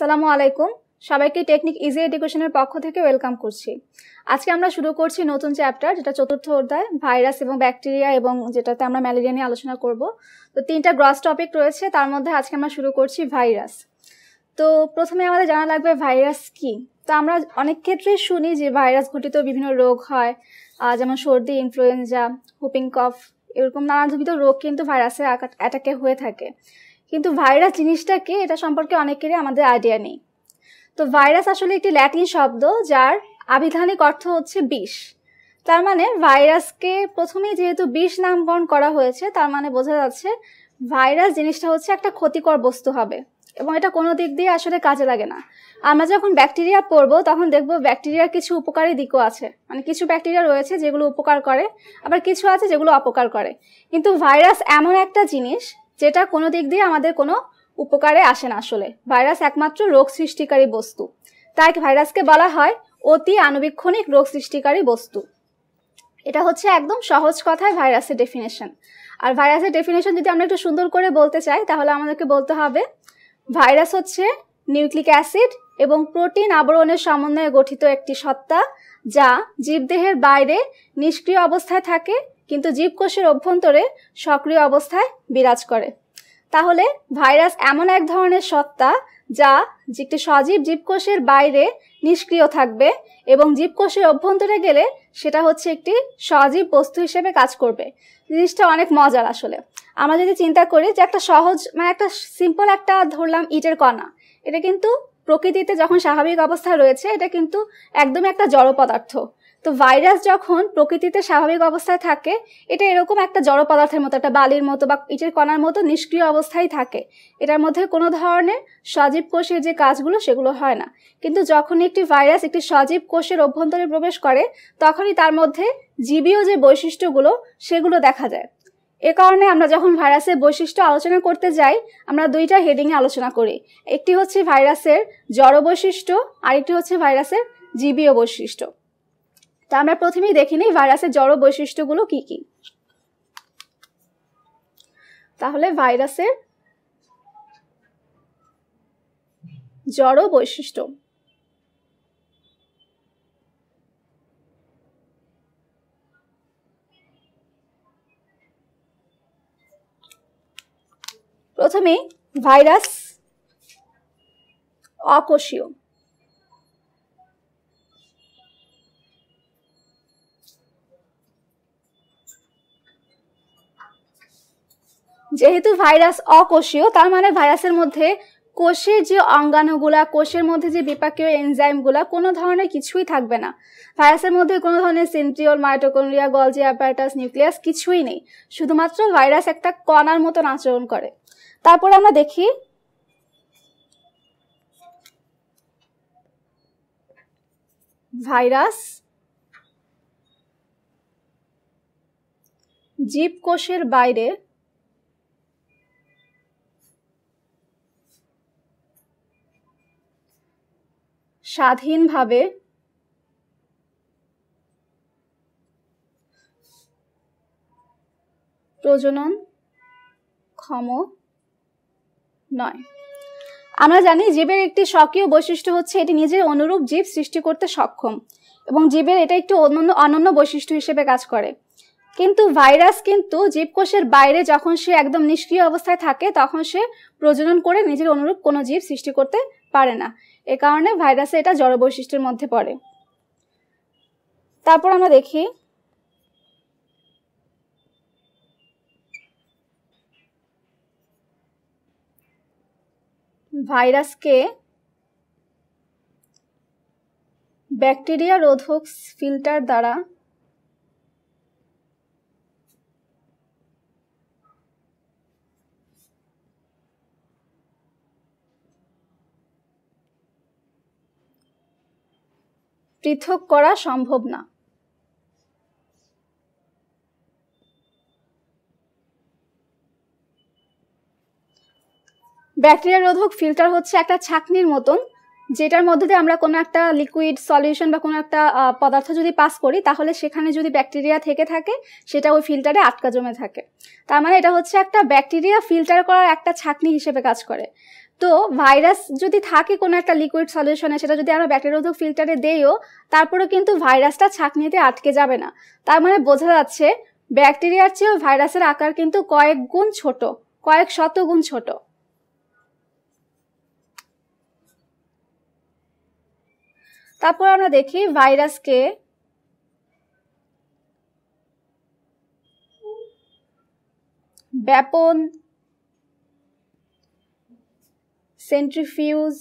সালামু আলাইকুম সবাইকে টেকনিক ইজি এডুকেশনের পক্ষ থেকে ওয়েলকাম করছি আজকে আমরা শুরু করছি নতুন চ্যাপ্টার যেটা চতুর্থ অধ্যায় ভাইরাস এবং ব্যাকটেরিয়া এবং যেটাতে আমরা ম্যালেরিয়া নিয়ে আলোচনা করব তো তিনটা গ্রস টপিক রয়েছে তার মধ্যে আজকে আমরা শুরু করছি ভাইরাস তো প্রথমে আমাদের জানা লাগবে ভাইরাস কি তো আমরা অনেক ক্ষেত্রে শুনি যে ভাইরাস ঘটিত বিভিন্ন রোগ হয় যেমন সর্দি ইনফ্লুয়েঞ্জা হুপিং কফ এরকম নানাবিধ রোগ কিন্তু ভাইরাসের অ্যাটাকে হয়ে থাকে কিন্তু ভাইরাস জিনিসটা কে এটা সম্পর্কে অনেকেরই আমাদের আইডিয়া নেই তো ভাইরাস আসলে একটি ল্যাটিন শব্দ যার আবিধানিক অর্থ হচ্ছে বিষ তার মানে ভাইরাসকে প্রথমে যেহেতু বিষ নামকরণ করা হয়েছে তার মানে বোঝা যাচ্ছে ভাইরাস জিনিসটা হচ্ছে একটা ক্ষতিকর বস্তু হবে এবং এটা কোনো দিক দিয়ে আসলে কাজে লাগে না আমরা যখন ব্যাকটেরিয়া পড়বো তখন দেখবো ব্যাকটেরিয়ার কিছু উপকারী দিকও আছে মানে কিছু ব্যাকটেরিয়া রয়েছে যেগুলো উপকার করে আবার কিছু আছে যেগুলো অপকার করে কিন্তু ভাইরাস এমন একটা জিনিস যেটা কোনো দিক দিয়ে আমাদের কোনো উপকারে আসে না আসলে ভাইরাস একমাত্র রোগ সৃষ্টিকারী বস্তু তাই ভাইরাসকে বলা হয় অতি আনুবীক্ষণিক রোগ সৃষ্টিকারী বস্তু এটা হচ্ছে একদম সহজ কথায় ভাইরাসের ডেফিনেশন আর ভাইরাসের ডেফিনেশন যদি আমরা একটু সুন্দর করে বলতে চাই তাহলে আমাদেরকে বলতে হবে ভাইরাস হচ্ছে নিউক্লিক অ্যাসিড এবং প্রোটিন আবরণের সমন্বয়ে গঠিত একটি সত্তা যা জীবদেহের বাইরে নিষ্ক্রিয় অবস্থায় থাকে কিন্তু জীবকোষের অভ্যন্তরে সক্রিয় অবস্থায় বিরাজ করে তাহলে ভাইরাস এমন এক ধরনের সত্তা যা একটি সজীব জীবকোষের বাইরে নিষ্ক্রিয় থাকবে এবং জীবকোষের অভ্যন্তরে গেলে সেটা হচ্ছে একটি সজীব বস্তু হিসেবে কাজ করবে জিনিসটা অনেক মজার আসলে আমরা যদি চিন্তা করি যে একটা সহজ মানে একটা সিম্পল একটা ধরলাম ইটের কণা এটা কিন্তু প্রকৃতিতে যখন স্বাভাবিক অবস্থা রয়েছে এটা কিন্তু একদমই একটা জড় পদার্থ তো ভাইরাস যখন প্রকৃতিতে স্বাভাবিক অবস্থায় থাকে এটা এরকম একটা জড় পদার্থের মতো একটা বালির মতো বা ইটের কণার মতো নিষ্ক্রিয় অবস্থায় থাকে এটার মধ্যে কোনো ধরনের সজীব কোষের যে কাজগুলো সেগুলো হয় না কিন্তু যখন একটি ভাইরাস একটি সজীব কোষের অভ্যন্তরে প্রবেশ করে তখনই তার মধ্যে জীবীয় যে বৈশিষ্ট্যগুলো সেগুলো দেখা যায় এ কারণে আমরা যখন ভাইরাসের বৈশিষ্ট্য আলোচনা করতে যাই আমরা দুইটা হেডিংয়ে আলোচনা করি একটি হচ্ছে ভাইরাসের জড় বৈশিষ্ট্য আরেকটি হচ্ছে ভাইরাসের জীবীয় বৈশিষ্ট্য তা আমরা প্রথমেই দেখে নিই ভাইরাসের জড় বৈশিষ্ট্যগুলো কি কি তাহলে ভাইরাসের জড় বৈশিষ্ট্য প্রথমে ভাইরাস অকোষীয় যেহেতু ভাইরাস অকোষীয় তার মানে ভাইরাসের মধ্যে কোষের যে অঙ্গাণুগুলা কোষের মধ্যে যে বিপাকীয় এনজাইমগুলা কোনো ধরনের কিছুই থাকবে না ভাইরাসের মধ্যে কোনো ধরনের centriole mitochondria Golgi apparatus nucleus কিছুই নেই শুধুমাত্র ভাইরাস একটা কণার মতন আচরণ করে তারপরে আমরা দেখি ভাইরাস কোষের বাইরে স্বাধীনভাবে প্রজনন ক্ষম নয় আমরা জানি জীবের একটি স্বকীয় বৈশিষ্ট্য হচ্ছে এটি নিজের অনুরূপ জীব সৃষ্টি করতে সক্ষম এবং জীবের এটা একটি অনন্য অনন্য বৈশিষ্ট্য হিসেবে কাজ করে কিন্তু ভাইরাস কিন্তু জীবকোষের বাইরে যখন সে একদম নিষ্ক্রিয় অবস্থায় থাকে তখন সে প্রজনন করে নিজের অনুরূপ কোনো জীব সৃষ্টি করতে পারে না এ কারণে ভাইরাসে এটা জড় বৈশিষ্ট্যের মধ্যে পড়ে তারপর আমরা দেখি ভাইরাসকে ব্যাকটেরিয়া রোধক ফিল্টার দ্বারা পৃথক করা সম্ভব না ব্যাকটেরিয়া রোধক ফিল্টার হচ্ছে একটা ছাকনির মতন যেটার মধ্যে দিয়ে আমরা কোনো একটা লিকুইড সলিউশন বা কোনো একটা পদার্থ যদি পাস করি তাহলে সেখানে যদি ব্যাকটেরিয়া থেকে থাকে সেটা ওই ফিল্টারে আটকা জমে থাকে তার মানে এটা হচ্ছে একটা ব্যাকটেরিয়া ফিল্টার করার একটা ছাকনি হিসেবে কাজ করে তো ভাইরাস যদি থাকে কোনো একটা লিকুইড সলিউশনে সেটা যদি আমরা ব্যাকটেরিয়ারোধক ফিল্টারে দেইও তারপরেও কিন্তু ভাইরাসটা ছাঁকনিতে আটকে যাবে না তার মানে বোঝা যাচ্ছে ব্যাকটেরিয়ার চেয়েও ভাইরাসের আকার কিন্তু কয়েক গুণ ছোট কয়েক শত গুণ ছোট তারপর আমরা দেখি ভাইরাসকে ব্যাপন সেন্ট্রিফিউজ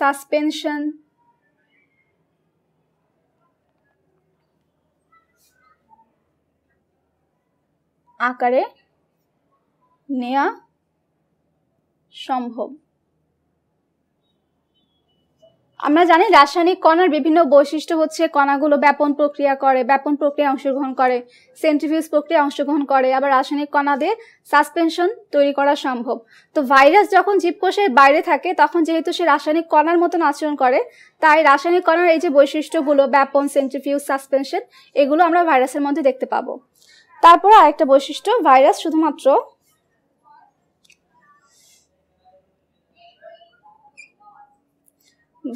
সাসপেনশন আকারে নেওয়া সম্ভব আমরা জানি রাসায়নিক কণার বিভিন্ন বৈশিষ্ট্য হচ্ছে কণাগুলো ব্যাপন প্রক্রিয়া করে ব্যাপন প্রক্রিয়া অংশগ্রহণ করে সেন্ট্রিফিউজ প্রক্রিয়া অংশগ্রহণ করে আবার রাসায়নিক কণা দিয়ে সাসপেনশন তৈরি করা সম্ভব তো ভাইরাস যখন জীবকোষের বাইরে থাকে তখন যেহেতু সে রাসায়নিক কণার মতন আচরণ করে তাই রাসায়নিক কণার এই যে বৈশিষ্ট্যগুলো ব্যাপন সেন্ট্রিফিউজ সাসপেনশন এগুলো আমরা ভাইরাসের মধ্যে দেখতে পাবো তারপর আরেকটা বৈশিষ্ট্য ভাইরাস শুধুমাত্র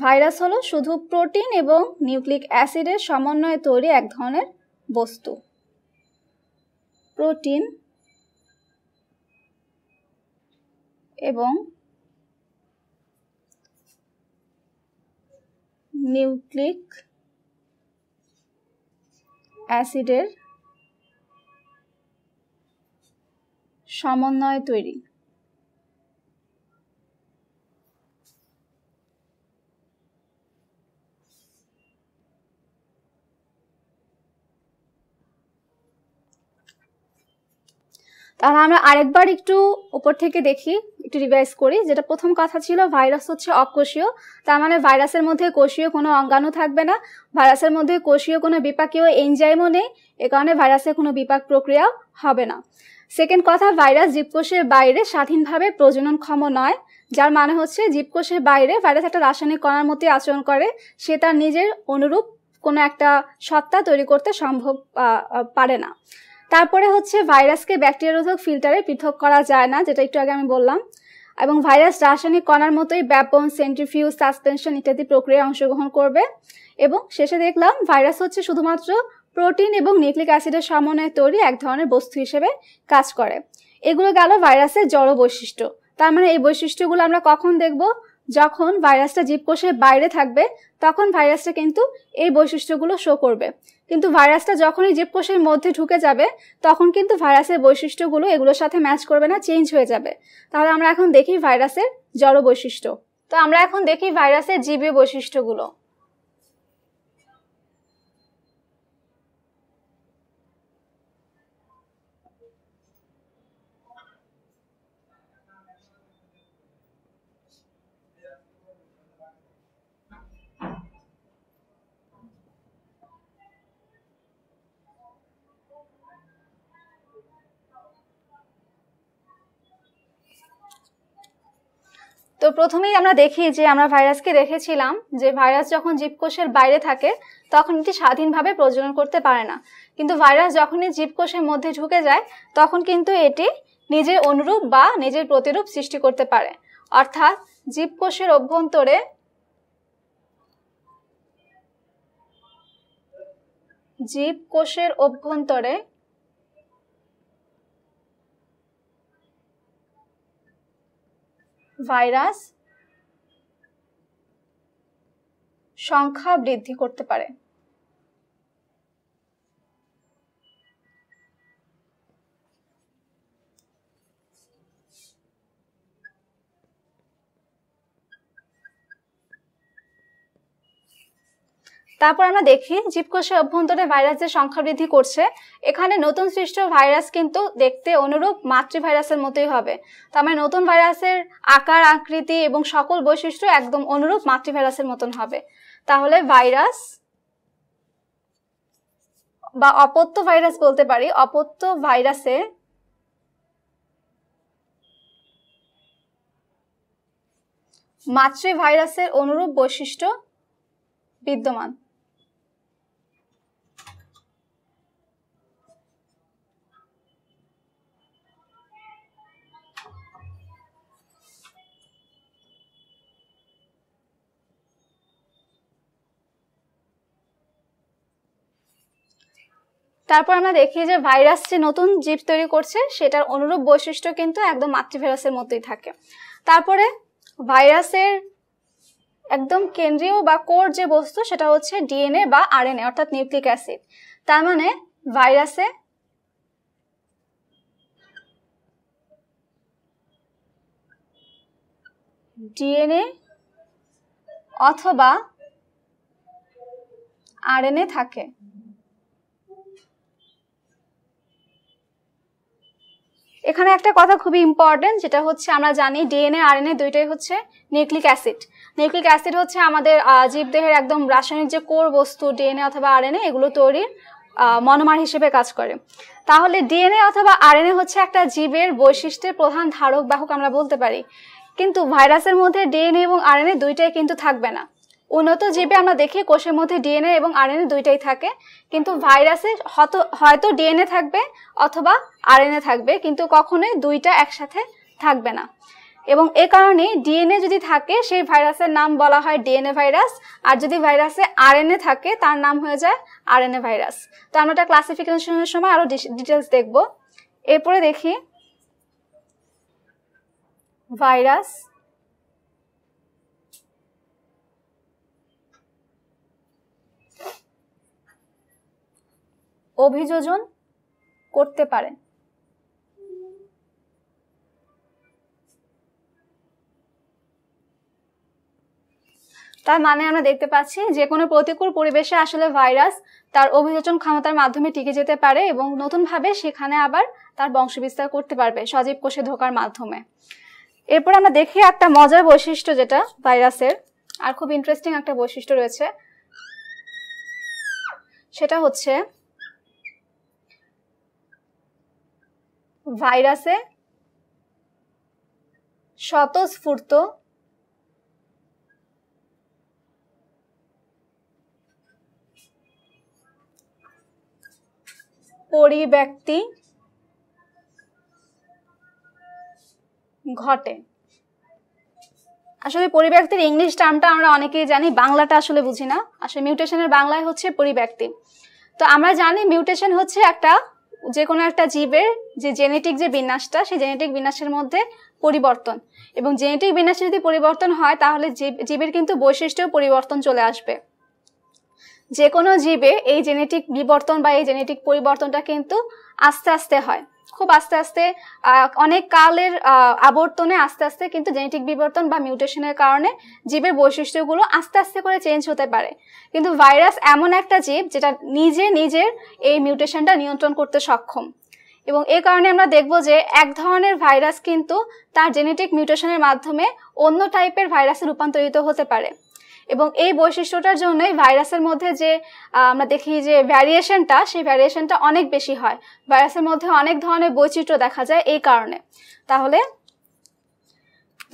ভাইরাস হলো শুধু প্রোটিন এবং নিউক্লিক অ্যাসিডের সমন্বয়ে তৈরি এক ধরনের বস্তু প্রোটিন এবং নিউক্লিক অ্যাসিডের সমন্বয়ে তৈরি তাহলে আমরা আরেকবার একটু উপর থেকে দেখি একটু রিভাইজ করি যেটা প্রথম কথা ছিল ভাইরাস হচ্ছে অকোষীয় তার মানে ভাইরাসের মধ্যে কোষীয় কোনো অঙ্গাণু থাকবে না ভাইরাসের মধ্যে কোষীয় কোনো বিপাকীয় এনজাইমও নেই এ কারণে ভাইরাসের কোনো বিপাক প্রক্রিয়া হবে না সেকেন্ড কথা ভাইরাস জীবকোষের বাইরে স্বাধীনভাবে প্রজননক্ষম নয় যার মানে হচ্ছে জীবকোষের বাইরে ভাইরাস একটা রাসায়নিক কণার মতো আচরণ করে সে তার নিজের অনুরূপ কোনো একটা সত্তা তৈরি করতে সম্ভব পারে না তারপরে হচ্ছে ভাইরাসকে ব্যাকটেরিয়া রোধক ফিল্টারে পৃথক করা যায় না যেটা একটু আগে আমি বললাম এবং ভাইরাস রাসায়নিক কণার মতোই ব্যাপন সেন্ট্রিফিউজ সাসপেনশন ইত্যাদি প্রক্রিয়ায় অংশগ্রহণ করবে এবং শেষে দেখলাম ভাইরাস হচ্ছে শুধুমাত্র প্রোটিন এবং নিউক্লিক অ্যাসিডের সমন্বয়ে তৈরি এক ধরনের বস্তু হিসেবে কাজ করে এগুলো গেল ভাইরাসের জড় বৈশিষ্ট্য তার মানে এই বৈশিষ্ট্যগুলো আমরা কখন দেখব যখন ভাইরাসটা জীবকোষের বাইরে থাকবে তখন ভাইরাসটা কিন্তু এই বৈশিষ্ট্যগুলো শো করবে কিন্তু ভাইরাসটা যখনই জীবকোষের মধ্যে ঢুকে যাবে তখন কিন্তু ভাইরাসের বৈশিষ্ট্যগুলো এগুলোর সাথে ম্যাচ করবে না চেঞ্জ হয়ে যাবে তাহলে আমরা এখন দেখি ভাইরাসের জড় বৈশিষ্ট্য তো আমরা এখন দেখি ভাইরাসের জীবীয় বৈশিষ্ট্যগুলো তো প্রথমেই আমরা দেখি যে আমরা ভাইরাসকে দেখেছিলাম যে ভাইরাস যখন জীবকোষের বাইরে থাকে তখন এটি স্বাধীনভাবে প্রজনন করতে পারে না কিন্তু ভাইরাস যখনই জীবকোষের মধ্যে ঢুকে যায় তখন কিন্তু এটি নিজের অনুরূপ বা নিজের প্রতিরূপ সৃষ্টি করতে পারে অর্থাৎ জীবকোষের অভ্যন্তরে জীবকোষের অভ্যন্তরে ভাইরাস সংখ্যা বৃদ্ধি করতে পারে তারপর আমরা দেখি জীবকোষের অভ্যন্তরে ভাইরাস যে সংখ্যা বৃদ্ধি করছে এখানে নতুন সৃষ্ট ভাইরাস কিন্তু দেখতে অনুরূপ মাতৃভাইরাসের মতোই হবে তার মানে নতুন ভাইরাসের আকার আকৃতি এবং সকল বৈশিষ্ট্য একদম অনুরূপ মাতৃভাইরাসের মতন হবে তাহলে ভাইরাস বা অপত্য ভাইরাস বলতে পারি অপত্য ভাইরাসে মাতৃ ভাইরাসের অনুরূপ বৈশিষ্ট্য বিদ্যমান তারপর আমরা দেখি যে ভাইরাস যে নতুন জীব তৈরি করছে সেটার অনুরূপ বৈশিষ্ট্য কিন্তু একদম মাতৃভাইরাসের মতোই থাকে তারপরে ভাইরাসের একদম কেন্দ্রীয় বা কোর যে বস্তু সেটা হচ্ছে ডিএনএ বা আরএনএ অর্থাৎ নিউক্লিক অ্যাসিড তার মানে ভাইরাসে ডিএনএ অথবা আরএনএ থাকে এখানে একটা কথা খুবই ইম্পর্টেন্ট যেটা হচ্ছে আমরা জানি ডিএনএ আরএনএ দুইটাই হচ্ছে নিউক্লিক অ্যাসিড নিউক্লিক অ্যাসিড হচ্ছে আমাদের জীবদেহের একদম রাসায়নিক যে কোর বস্তু ডিএনএ অথবা আরএনএ এগুলো তৈরির মনোমার হিসেবে কাজ করে তাহলে ডিএনএ অথবা আরএনএ হচ্ছে একটা জীবের বৈশিষ্ট্যের প্রধান ধারক বাহক আমরা বলতে পারি কিন্তু ভাইরাসের মধ্যে ডিএনএ এবং এনএ দুইটাই কিন্তু থাকবে না উন্নত জীবে আমরা দেখি কোষের মধ্যে ডিএনএ এবং আরএনএ দুইটাই থাকে কিন্তু ভাইরাসে হয়তো ডিএনএ থাকবে অথবা আরএনএ থাকবে কিন্তু কখনোই দুইটা একসাথে থাকবে না এবং এ কারণে ডিএনএ যদি থাকে সেই ভাইরাসের নাম বলা হয় ডিএনএ ভাইরাস আর যদি ভাইরাসে আরএনএ থাকে তার নাম হয়ে যায় আরএনএ ভাইরাস তো আমরা এটা ক্লাসিফিকেশনের সময় আরও ডিটেলস দেখব এরপরে দেখি ভাইরাস অভিযোজন করতে পারেন তার মানে আমরা দেখতে পাচ্ছি যে কোনো প্রতিকূল পরিবেশে আসলে ভাইরাস তার অভিযোজন ক্ষমতার মাধ্যমে টিকে যেতে পারে এবং নতুনভাবে সেখানে আবার তার বংশবিস্তার করতে পারবে সজীব কোষে ঢোকার মাধ্যমে এরপর আমরা দেখি একটা মজার বৈশিষ্ট্য যেটা ভাইরাসের আর খুব ইন্টারেস্টিং একটা বৈশিষ্ট্য রয়েছে সেটা হচ্ছে ভাইরাসে স্বতঃস্ফূর্ত পরিব্যক্তি ঘটে আসলে পরিব্যক্তির ইংলিশ টার্মটা আমরা অনেকেই জানি বাংলাটা আসলে বুঝি না আসলে মিউটেশনের বাংলায় হচ্ছে পরিব্যক্তি তো আমরা জানি মিউটেশন হচ্ছে একটা যে কোনো একটা জীবের যে জেনেটিক যে বিন্যাসটা সেই জেনেটিক বিন্যাসের মধ্যে পরিবর্তন এবং জেনেটিক বিন্যাসে যদি পরিবর্তন হয় তাহলে জীবের কিন্তু বৈশিষ্ট্যেও পরিবর্তন চলে আসবে যে কোনো জীবে এই জেনেটিক বিবর্তন বা এই জেনেটিক পরিবর্তনটা কিন্তু আস্তে আস্তে হয় খুব আস্তে আস্তে অনেক কালের আবর্তনে আস্তে আস্তে কিন্তু জেনেটিক বিবর্তন বা মিউটেশনের কারণে জীবের বৈশিষ্ট্যগুলো আস্তে আস্তে করে চেঞ্জ হতে পারে কিন্তু ভাইরাস এমন একটা জীব যেটা নিজে নিজের এই মিউটেশনটা নিয়ন্ত্রণ করতে সক্ষম এবং এ কারণে আমরা দেখব যে এক ধরনের ভাইরাস কিন্তু তার জেনেটিক মিউটেশনের মাধ্যমে অন্য টাইপের ভাইরাসে রূপান্তরিত হতে পারে এবং এই বৈশিষ্ট্যটার জন্যই ভাইরাসের মধ্যে যে আমরা দেখি যে ভ্যারিয়েশনটা সেই ভ্যারিয়েশনটা অনেক বেশি হয় ভাইরাসের মধ্যে অনেক ধরনের বৈচিত্র্য দেখা যায় এই কারণে তাহলে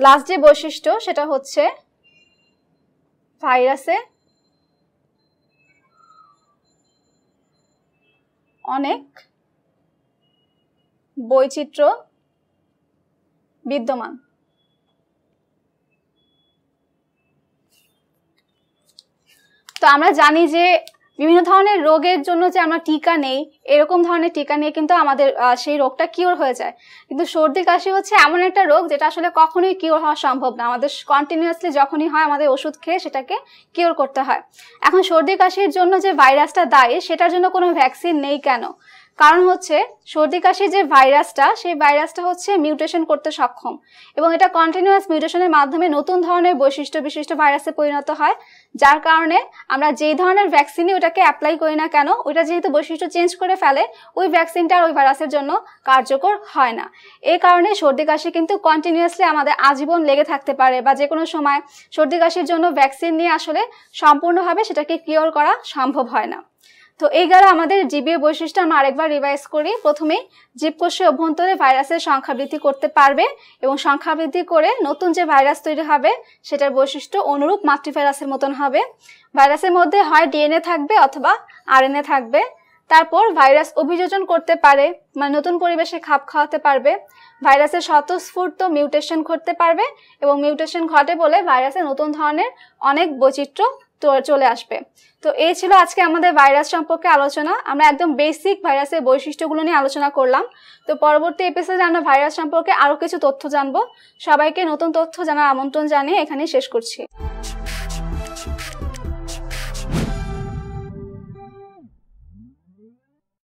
লাস্ট যে বৈশিষ্ট্য সেটা হচ্ছে ভাইরাসে অনেক বৈচিত্র্য বিদ্যমান আমরা জানি যে বিভিন্ন ধরনের রোগের জন্য যে আমরা টিকা নেই এরকম ধরনের টিকা নিয়ে কিন্তু আমাদের সেই রোগটা কিওর হয়ে যায় কিন্তু সর্দি কাশি হচ্ছে এমন একটা রোগ যেটা আসলে কখনোই কিওর হওয়া সম্ভব না আমাদের কন্টিনিউয়াসলি যখনই হয় আমাদের ওষুধ খেয়ে সেটাকে কিওর করতে হয় এখন সর্দি কাশির জন্য যে ভাইরাসটা দায়ী সেটার জন্য কোনো ভ্যাকসিন নেই কেন কারণ হচ্ছে সর্দি কাশির যে ভাইরাসটা সেই ভাইরাসটা হচ্ছে মিউটেশন করতে সক্ষম এবং এটা কন্টিনিউয়াস মিউটেশনের মাধ্যমে নতুন ধরনের বৈশিষ্ট্য বিশিষ্ট ভাইরাসে পরিণত হয় যার কারণে আমরা যেই ধরনের ভ্যাকসিনই ওটাকে অ্যাপ্লাই করি না কেন ওটা যেহেতু বৈশিষ্ট্য চেঞ্জ করে ফেলে ওই ভ্যাকসিনটা ওই ভাইরাসের জন্য কার্যকর হয় না এই কারণে সর্দি কাশি কিন্তু কন্টিনিউয়াসলি আমাদের আজীবন লেগে থাকতে পারে বা যে কোনো সময় সর্দি কাশির জন্য ভ্যাকসিন নিয়ে আসলে সম্পূর্ণভাবে সেটাকে কিওর করা সম্ভব হয় না তো এই গেল আমাদের জীবীয় বৈশিষ্ট্য আমরা আরেকবার রিভাইজ করি প্রথমে জীবকোষীয় অভ্যন্তরে ভাইরাসের সংখ্যা বৃদ্ধি করতে পারবে এবং সংখ্যা বৃদ্ধি করে নতুন যে ভাইরাস তৈরি হবে সেটার বৈশিষ্ট্য অনুরূপ মাতৃভাইরাসের মতন হবে ভাইরাসের মধ্যে হয় ডিএনএ থাকবে অথবা আরএনএ থাকবে তারপর ভাইরাস অভিযোজন করতে পারে মানে নতুন পরিবেশে খাপ খাওয়াতে পারবে ভাইরাসের স্বতঃস্ফূর্ত মিউটেশন ঘটতে পারবে এবং মিউটেশন ঘটে বলে ভাইরাসের নতুন ধরনের অনেক বৈচিত্র্য চলে আসবে তো এই ছিল আজকে আমাদের ভাইরাস সম্পর্কে আলোচনা আমরা একদম বেসিক ভাইরাসের বৈশিষ্ট্যগুলো নিয়ে আলোচনা করলাম তো পরবর্তী এপিসোডে আমরা ভাইরাস সম্পর্কে আরও কিছু তথ্য জানবো সবাইকে নতুন তথ্য জানার আমন্ত্রণ জানিয়ে এখানে শেষ করছি